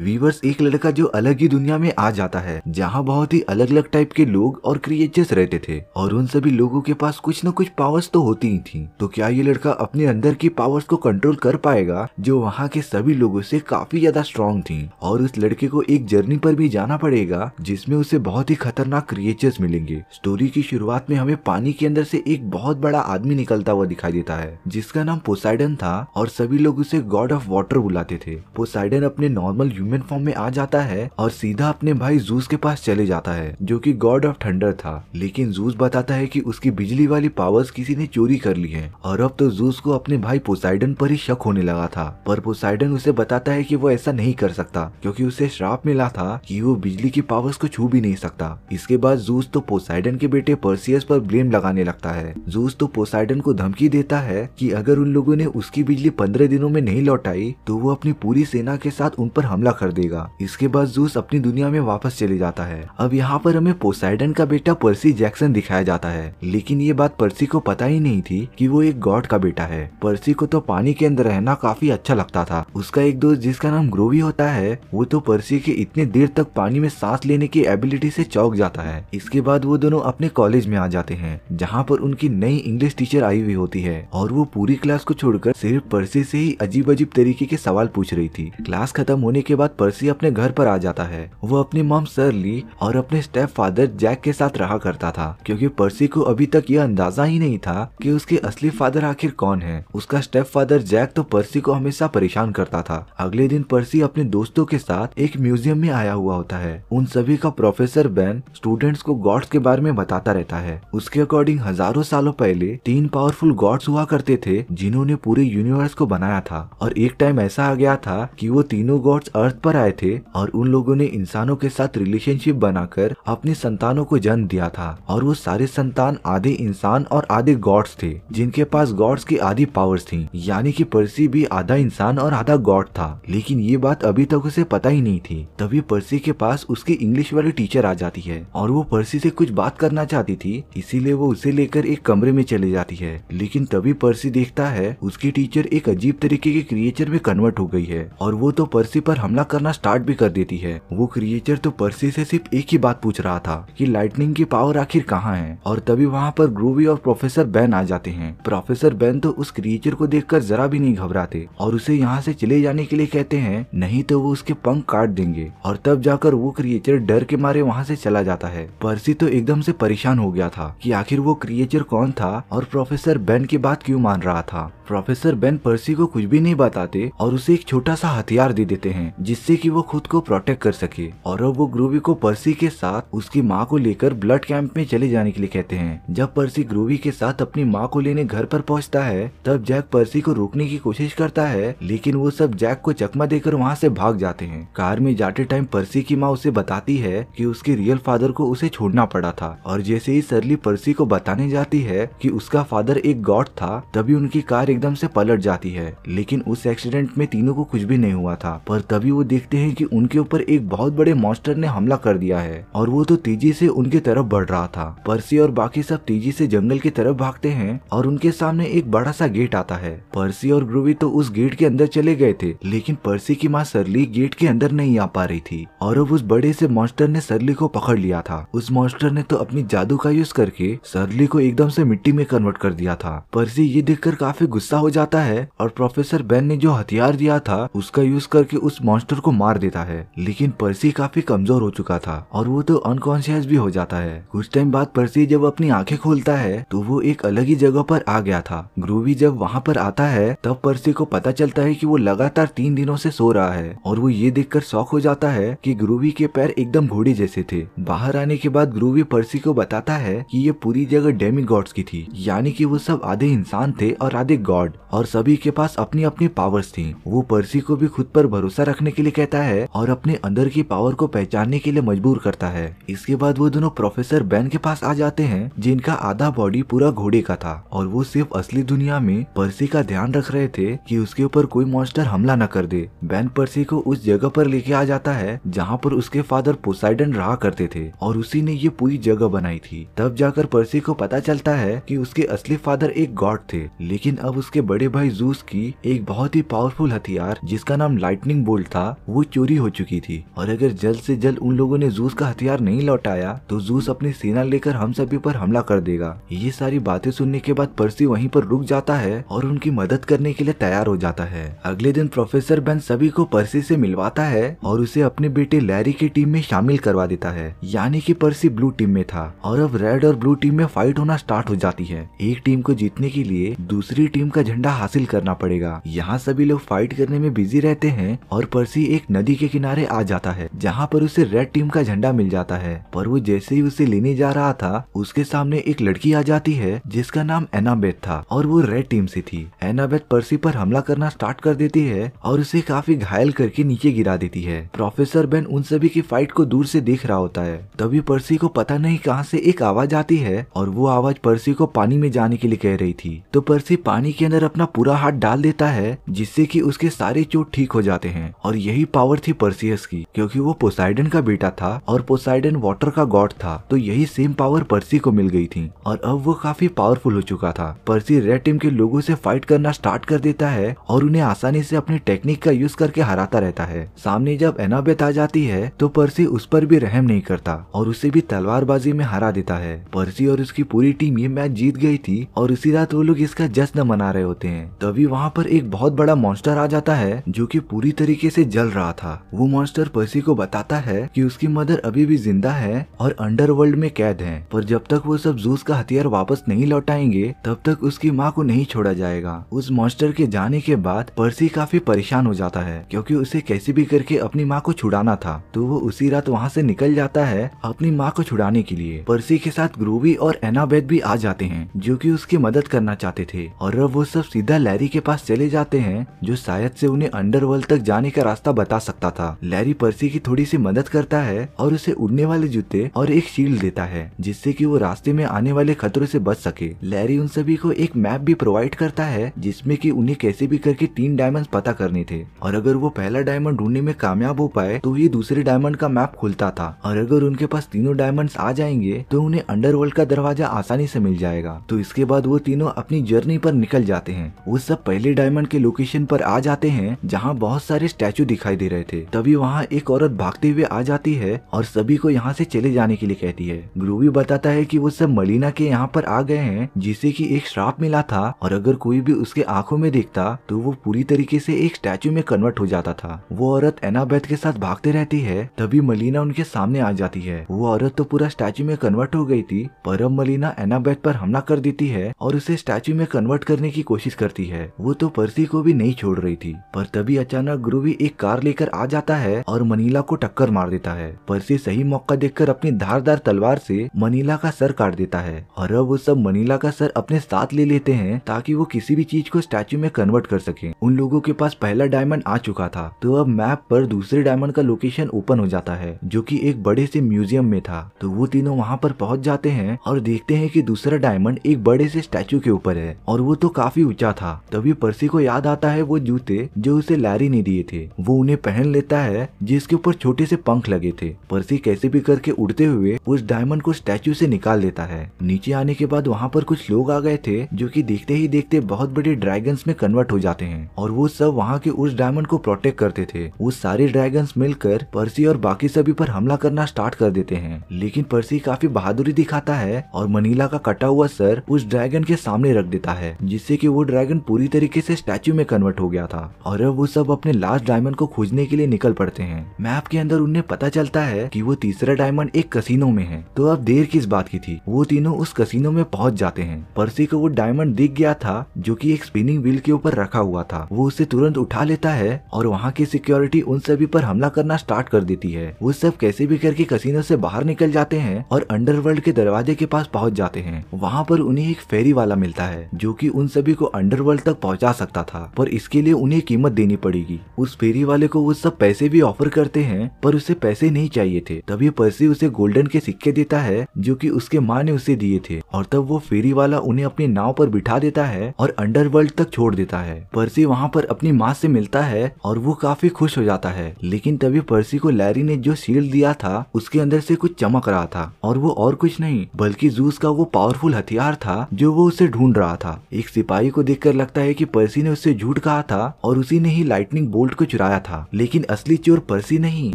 viewers एक लड़का जो अलग ही दुनिया में आ जाता है जहाँ बहुत ही अलग अलग टाइप के लोग और क्रिएचर्स रहते थे और उन सभी लोगों के पास कुछ न कुछ पावर्स तो होती ही थी तो क्या ये लड़का अपने अंदर की पावर्स को कंट्रोल कर पाएगा जो वहाँ के सभी लोगों से काफी ज्यादा स्ट्रॉन्ग थी और उस लड़के को एक जर्नी पर भी जाना पड़ेगा जिसमे उसे बहुत ही खतरनाक क्रिएचर्स मिलेंगे स्टोरी की शुरुआत में हमें पानी के अंदर से एक बहुत बड़ा आदमी निकलता हुआ दिखाई देता है जिसका नाम पोसाइडन था और सभी लोग उसे गॉड ऑफ वाटर बुलाते थे पोसाइडन अपने नॉर्मल ह्यूमन फॉर्म में आ जाता है और सीधा अपने भाई जूस के पास चले जाता है जो कि गॉड ऑफ थंडर था लेकिन जूस बताता है कि उसकी बिजली वाली पावर्स किसी ने चोरी कर ली है और अब तो जूस को अपने भाई पोसाइडन पर ही शक होने लगा था पर पोसाइडन उसे बताता है की वो ऐसा नहीं कर सकता क्योंकि उसे श्राप मिला था कि वो बिजली की पावर्स को छू भी नहीं सकता इसके बाद जूस तो पोसाइडन के बेटे परसियस पर ब्लेम लगाने लगता है जूस तो पोसाइडन को धमकी देता है कि अगर उन लोगों ने उसकी बिजली पंद्रह दिनों में नहीं लौटाई तो वो अपनी पूरी सेना के साथ उन पर हमला कर देगा इसके बाद जूस अपनी दुनिया में वापस चले जाता है अब यहाँ पर हमें पोसाइडन का बेटा पर्सी जैक्सन दिखाया जाता है लेकिन ये बात पर्सी को पता ही नहीं थी कि वो एक गॉड का बेटा है पर्सी को तो पानी के अंदर रहना काफी अच्छा लगता था उसका एक दोस्त जिसका नाम ग्रोवी होता है वो तो पर्सी के इतने देर तक पानी में सांस लेने की एबिलिटी से चौक जाता है इसके बाद वो दोनों अपने कॉलेज में आ जाते हैं जहाँ पर उनकी नई इंग्लिश टीचर आई हुई होती है और वो पूरी क्लास को छोड़कर सिर्फ पर्सी से ही अजीब अजीब तरीके के सवाल पूछ रही थी क्लास खत्म होने के बाद बाद पर्सी अपने घर पर आ जाता है वो अपनी मॉम सरली और अपने स्टेप फादर जैक के साथ रहा करता था क्योंकि पर्सी को अभी तक यह अंदाजा ही नहीं था कि उसके असली फादर आखिर कौन है उसका स्टेप फादर जैक तो पर्सी को हमेशा परेशान करता था अगले दिन पर्सी अपने दोस्तों के साथ एक म्यूजियम में आया हुआ होता है उन सभी का प्रोफेसर बैन स्टूडेंट्स को गॉड्स के बारे में बताता रहता है उसके अकॉर्डिंग हजारों सालों पहले तीन पावरफुल गॉड्स हुआ करते थे जिन्होंने पूरे यूनिवर्स को बनाया था और एक टाइम ऐसा आ गया था कि वो तीनों गॉड्स अर्थ अर्थ पर आए थे और उन लोगों ने इंसानों के साथ रिलेशनशिप बनाकर अपने संतानों को जन्म दिया था और वो सारे संतान आधे इंसान और आधे गॉड्स थे जिनके पास गॉड्स की आधी पावर्स थी यानी कि पर्सी भी आधा इंसान और आधा गॉड था लेकिन ये बात अभी तक उसे पता ही नहीं थी तभी पर्सी के पास उसकी इंग्लिश वाली टीचर आ जाती है और वो पर्सी से कुछ बात करना चाहती थी इसीलिए वो उसे लेकर एक कमरे में चली जाती है लेकिन तभी पर्सी देखता है उसकी टीचर एक अजीब तरीके के क्रिएचर में कन्वर्ट हो गई है और वो तो पर्सी पर हमला करना स्टार्ट भी कर देती है वो क्रिएचर तो पर्सी से सिर्फ एक ही बात पूछ रहा था कि लाइटनिंग की पावर आखिर कहाँ है और तभी वहाँ पर ग्रूवी और प्रोफेसर बैन आ जाते हैं प्रोफेसर बैन तो उस क्रिएचर को देखकर जरा भी नहीं घबराते और उसे यहाँ से चले जाने के लिए कहते हैं नहीं तो वो उसके पंख काट देंगे और तब जाकर वो क्रिएचर डर के मारे वहाँ से चला जाता है पर्सी तो एकदम से परेशान हो गया था कि आखिर वो क्रिएचर कौन था और प्रोफेसर बैन की बात क्यों मान रहा था प्रोफेसर बेन पर्सी को कुछ भी नहीं बताते और उसे एक छोटा सा हथियार दे देते हैं जिससे कि वो खुद को प्रोटेक्ट कर सके और अब वो ग्रूवी को पर्सी के साथ उसकी माँ को लेकर ब्लड कैंप में चले जाने के लिए कहते हैं जब पर्सी ग्रूवी के साथ अपनी माँ को लेने घर पर पहुंचता है तब जैक पर्सी को रोकने की कोशिश करता है लेकिन वो सब जैक को चकमा देकर वहाँ से भाग जाते हैं कार में जाते टाइम पर्सी की माँ उसे बताती है की उसके रियल फादर को उसे छोड़ना पड़ा था और जैसे ही सरली पर्सी को बताने जाती है की उसका फादर एक गॉड था तभी उनकी कार एकदम से पलट जाती है लेकिन उस एक्सीडेंट में तीनों को कुछ भी नहीं हुआ था पर तभी वो देखते हैं कि उनके ऊपर एक बहुत बड़े मॉन्स्टर ने हमला कर दिया है और वो तो तेजी से उनके तरफ बढ़ रहा था पर्सी और बाकी सब तेजी से जंगल की तरफ भागते हैं और उनके सामने एक बड़ा सा गेट आता है पर्सी और ग्रुवी तो उस गेट के अंदर चले गए थे लेकिन पर्सी की माँ सरली गेट के अंदर नहीं आ पा रही थी और अब उस बड़े से मॉन्स्टर ने सरली को पकड़ लिया था उस मॉन्स्टर ने तो अपनी जादू का यूज करके सरली को एकदम से मिट्टी में कन्वर्ट कर दिया था पर्सी ये देखकर काफी गुस्सा गुस्सा हो जाता है और प्रोफेसर बेन ने जो हथियार दिया था उसका यूज करके उस मॉन्स्टर को मार देता है लेकिन पर्सी काफी कमजोर हो चुका था और वो तो अनकॉन्शियस भी हो जाता है कुछ टाइम बाद पर्सी जब अपनी आंखें खोलता है तो वो एक अलग ही जगह पर आ गया था ग्रूवी जब वहाँ पर आता है तब पर्सी को पता चलता है की वो लगातार तीन दिनों से सो रहा है और वो ये देख शौक हो जाता है की ग्रूवी के पैर एकदम घोड़े जैसे थे बाहर आने के बाद ग्रूवी पर्सी को बताता है की ये पूरी जगह डेमी गॉड्स की थी यानी की वो सब आधे इंसान थे और आधे गॉड गॉड और सभी के पास अपनी अपनी पावर्स थी वो पर्सी को भी खुद पर भरोसा रखने के लिए कहता है और अपने अंदर की पावर को पहचानने के लिए मजबूर करता है इसके बाद वो दोनों प्रोफेसर बैन के पास आ जाते हैं जिनका आधा बॉडी पूरा घोड़े का था और वो सिर्फ असली दुनिया में पर्सी का ध्यान रख रहे थे की उसके ऊपर कोई मॉन्स्टर हमला न कर दे बैन पर्सी को उस जगह पर लेके आ जाता है जहाँ पर उसके फादर पोसाइडन रहा करते थे और उसी ने ये पूरी जगह बनाई थी तब जाकर पर्सी को पता चलता है कि उसके असली फादर एक गॉड थे लेकिन अब उसके बड़े भाई जूस की एक बहुत ही पावरफुल हथियार जिसका नाम लाइटनिंग बोल्ट था वो चोरी हो चुकी थी और अगर जल्द से जल्द उन लोगों ने जूस का हथियार नहीं लौटाया तो जूस अपनी सेना लेकर हम सभी पर हमला कर देगा ये सारी बातें सुनने के बाद पर्सी वहीं पर रुक जाता है और उनकी मदद करने के लिए तैयार हो जाता है अगले दिन प्रोफेसर बेन सभी को पर्सी से मिलवाता है और उसे अपने बेटे लैरी की टीम में शामिल करवा देता है यानी कि पर्सी ब्लू टीम में था और अब रेड और ब्लू टीम में फाइट होना स्टार्ट हो जाती है एक टीम को जीतने के लिए दूसरी टीम का झंडा हासिल करना पड़ेगा यहाँ सभी लोग फाइट करने में बिजी रहते हैं और पर्सी एक नदी के किनारे आ जाता है जहाँ पर उसे रेड टीम का झंडा मिल जाता है पर वो जैसे ही उसे लेने जा रहा था उसके सामने एक लड़की आ जाती है जिसका नाम एनाबेथ था और वो रेड टीम से थी एनाबेथ पर्सी पर हमला करना स्टार्ट कर देती है और उसे काफी घायल करके नीचे गिरा देती है प्रोफेसर बेन उन सभी की फाइट को दूर से देख रहा होता है तभी पर्सी को पता नहीं कहाँ से एक आवाज आती है और वो आवाज पर्सी को पानी में जाने के लिए कह रही थी तो पर्सी पानी के अंदर अपना पूरा हाथ डाल देता है जिससे कि उसके सारे चोट ठीक हो जाते हैं और यही पावर थी परसियस की क्योंकि वो पोसाइडन का बेटा था और पोसाइडन वाटर का गॉड था तो यही सेम पावर पर्सी को मिल गई थी और अब वो काफी पावरफुल हो चुका था पर्सी रेड टीम के लोगों से फाइट करना स्टार्ट कर देता है और उन्हें आसानी से अपनी टेक्निक का यूज करके हराता रहता है सामने जब एनाबेत आ जाती है तो पर्सी उस पर भी रहम नहीं करता और उसे भी तलवारबाजी में हरा देता है पर्सी और उसकी पूरी टीम ये मैच जीत गई थी और उसी रात वो लोग इसका जश्न मना रहे होते हैं तभी वहाँ पर एक बहुत बड़ा मॉन्स्टर आ जाता है जो की पूरी तरीके से जल रहा था वो मॉन्स्टर पर्सी को बताता है की उसकी मदर अभी भी जिंदा है और अंडरवर्ल्ड में कैद है पर जब तक वो सब जूस का हथियार वापस नहीं लौटाएंगे तब तक उसकी माँ को नहीं छोड़ा जाएगा उस मॉन्स्टर के जाने के बाद पर्सी काफी परेशान हो जाता है क्यूँकी उसे कैसे भी करके अपनी माँ को छुड़ाना था तो वो उसी रात वहाँ से निकल जाता है अपनी माँ को छुड़ाने के लिए पर्सी के साथ ग्रोवी और एनाबेद भी आ जाते हैं जो कि उसकी मदद करना चाहते थे और अब वो सब सीधा लैरी के पास चले जाते हैं जो शायद से उन्हें अंडरवर्ल्ड तक जाने का रास्ता बता सकता था लैरी पर्सी की थोड़ी सी मदद करता है और उसे उड़ने वाले जूते और एक शील्ड देता है जिससे कि वो रास्ते में आने वाले खतरों से बच सके लैरी उन सभी को एक मैप भी प्रोवाइड करता है जिसमे की उन्हें कैसे भी करके तीन डायमंड पता करने थे और अगर वो पहला डायमंड ढूंढने में कामयाब हो पाए तो ये दूसरे डायमंड का मैप खुलता था और अगर उनके पास तीनों डायमंड आ जाएंगे तो उन्हें अंडरवर्ल्ड का दरवाजा आसानी से मिल जाएगा तो इसके बाद वो तीनों अपनी जर्नी पर निकल निकल जाते हैं वो सब पहले डायमंड के लोकेशन पर आ जाते हैं जहाँ बहुत सारे स्टैचू दिखाई दे रहे थे तभी वहाँ एक औरत भागते हुए आ जाती है और सभी को यहाँ से चले जाने के लिए कहती है ग्रूवी बताता है की वो सब मलिना के यहाँ पर आ गए है जिसे की एक श्राप मिला था और अगर कोई भी उसके आंखों में देखता तो वो पूरी तरीके से एक स्टैचू में कन्वर्ट हो जाता था वो औरत एनाबैथ के साथ भागते रहती है तभी मलिना उनके सामने आ जाती है वो औरत तो पूरा स्टैचू में कन्वर्ट हो गई थी पर अब मलिना एनाबैथ पर हमला कर देती है और उसे स्टैचू में कन्वर्ट करने की कोशिश करती है वो तो पर्सी को भी नहीं छोड़ रही थी पर तभी अचानक ग्रुवी एक कार लेकर आ जाता है और मनीला को टक्कर मार देता है पर्सी सही मौका देखकर अपनी धारदार तलवार से मनीला का सर काट देता है और अब वो सब मनीला का सर अपने साथ ले लेते हैं ताकि वो किसी भी चीज को स्टैचू में कन्वर्ट कर सके उन लोगों के पास पहला डायमंड आ चुका था तो अब मैप पर दूसरे डायमंड का लोकेशन ओपन हो जाता है जो कि एक बड़े से म्यूजियम में था तो वो तीनों वहाँ पर पहुँच जाते हैं और देखते हैं कि दूसरा डायमंड एक बड़े से स्टैचू के ऊपर है और वो तो काफी ऊंचा था तभी पर्सी को याद आता है वो जूते जो उसे लैरी ने दिए थे वो उन्हें पहन लेता है जिसके ऊपर छोटे से पंख लगे थे पर्सी कैसे भी करके उड़ते हुए उस डायमंड को स्टैचू से निकाल लेता है नीचे आने के बाद वहाँ पर कुछ लोग आ गए थे जो की देखते ही देखते बहुत बड़े ड्रैगन में कन्वर्ट हो जाते हैं और वो सब वहाँ के उस डायमंड को प्रोटेक्ट करते थे वो सारे ड्रैगन मिलकर पर्सी और बाकी सभी पर हमला करना स्टार्ट कर देते हैं लेकिन पर्सी काफी बहादुरी दिखाता है और मनीला का कटा हुआ सर उस ड्रैगन के सामने रख देता है जिससे जिससे कि वो ड्रैगन पूरी तरीके से स्टैच्यू में कन्वर्ट हो गया था और अब वो सब अपने लास्ट डायमंड को खोजने के लिए निकल पड़ते हैं मैप के अंदर उन्हें पता चलता है कि वो तीसरा डायमंड एक कसिनो में है तो अब देर किस बात की थी वो तीनों उस कसीनो में पहुंच जाते हैं परसी को वो डायमंड दिख गया था जो की एक स्पिनिंग व्हील के ऊपर रखा हुआ था वो उसे तुरंत उठा लेता है और वहाँ की सिक्योरिटी उन सभी पर हमला करना स्टार्ट कर देती है वो सब कैसे भी करके कसिनो से बाहर निकल जाते हैं और अंडरवर्ल्ड के दरवाजे के पास पहुंच जाते हैं वहाँ पर उन्हें एक फेरी वाला मिलता है जो कि उन सभी सभी को अंडरवर्ल्ड तक पहुंचा सकता था पर इसके लिए उन्हें कीमत देनी पड़ेगी उस फेरी वाले को वो सब पैसे भी ऑफर करते हैं पर उसे पैसे नहीं चाहिए थे तभी पर्सी उसे गोल्डन के सिक्के देता है जो कि उसके माँ ने उसे दिए थे और तब वो फेरी वाला उन्हें अपनी नाव पर बिठा देता है और अंडरवर्ल्ड तक छोड़ देता है पर्सी वहाँ पर अपनी माँ से मिलता है और वो काफी खुश हो जाता है लेकिन तभी पर्सी को लैरी ने जो शील्ड दिया था उसके अंदर से कुछ चमक रहा था और वो और कुछ नहीं बल्कि जूस का वो पावरफुल हथियार था जो वो उसे ढूंढ रहा था एक सिपाही सिपाही को देखकर लगता है कि पर्सी ने उससे झूठ कहा था और उसी ने ही लाइटनिंग बोल्ट को चुराया था लेकिन असली चोर पर्सी नहीं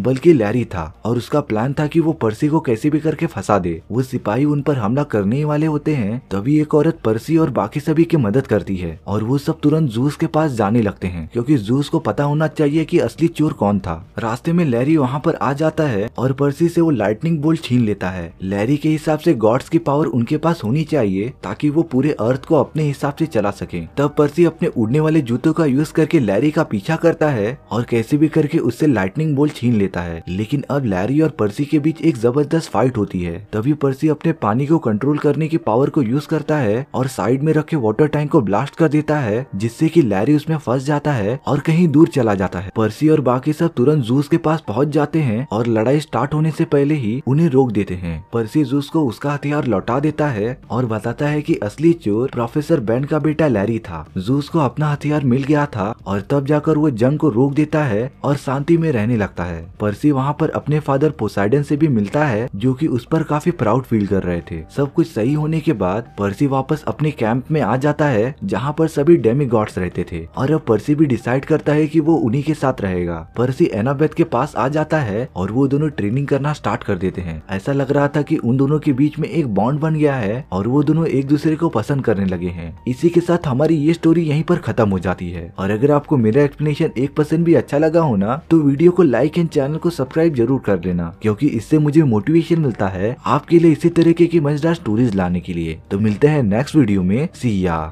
बल्कि लैरी था और उसका प्लान था कि वो पर्सी को कैसे भी करके फंसा दे वो सिपाही उन पर हमला करने ही वाले होते हैं तभी एक औरत पर्सी और बाकी सभी की मदद करती है और वो सब तुरंत जूस के पास जाने लगते हैं क्योंकि जूस को पता होना चाहिए कि असली चोर कौन था रास्ते में लैरी वहाँ पर आ जाता है और पर्सी से वो लाइटनिंग बोल्ट छीन लेता है लैरी के हिसाब से गॉड्स की पावर उनके पास होनी चाहिए ताकि वो पूरे अर्थ को अपने हिसाब से चला चला सके तब पर्सी अपने उड़ने वाले जूतों का यूज करके लैरी का पीछा करता है और कैसे भी करके उससे लाइटनिंग बोल छीन लेता है लेकिन अब लैरी और पर्सी के बीच एक जबरदस्त फाइट होती है तभी पर्सी अपने पानी को कंट्रोल करने की पावर को यूज करता है और साइड में रखे वाटर टैंक को ब्लास्ट कर देता है जिससे की लैरी उसमें फंस जाता है और कहीं दूर चला जाता है पर्सी और बाकी सब तुरंत जूस के पास पहुँच जाते हैं और लड़ाई स्टार्ट होने से पहले ही उन्हें रोक देते हैं पर्सी जूस को उसका हथियार लौटा देता है और बताता है कि असली चोर प्रोफेसर बैंड का बेटा बेटा लैरी था जूस को अपना हथियार मिल गया था और तब जाकर वो जंग को रोक देता है और शांति में रहने लगता है पर्सी वहाँ पर अपने फादर पोसाइडन से भी मिलता है जो कि उस पर काफी प्राउड फील कर रहे थे सब कुछ सही होने के बाद पर्सी वापस अपने कैंप में आ जाता है जहाँ पर सभी डेमी गॉड्स रहते थे और अब पर्सी भी डिसाइड करता है की वो उन्ही के साथ रहेगा पर्सी एनाबेथ के पास आ जाता है और वो दोनों ट्रेनिंग करना स्टार्ट कर देते हैं ऐसा लग रहा था की उन दोनों के बीच में एक बॉन्ड बन गया है और वो दोनों एक दूसरे को पसंद करने लगे हैं इसी के के साथ हमारी ये स्टोरी यहीं पर खत्म हो जाती है और अगर आपको मेरा एक्सप्लेनेशन एक परसेंट भी अच्छा लगा हो ना तो वीडियो को लाइक एंड चैनल को सब्सक्राइब जरूर कर लेना क्योंकि इससे मुझे मोटिवेशन मिलता है आपके लिए इसी तरीके की मजेदार स्टोरीज लाने के लिए तो मिलते हैं नेक्स्ट वीडियो में सिया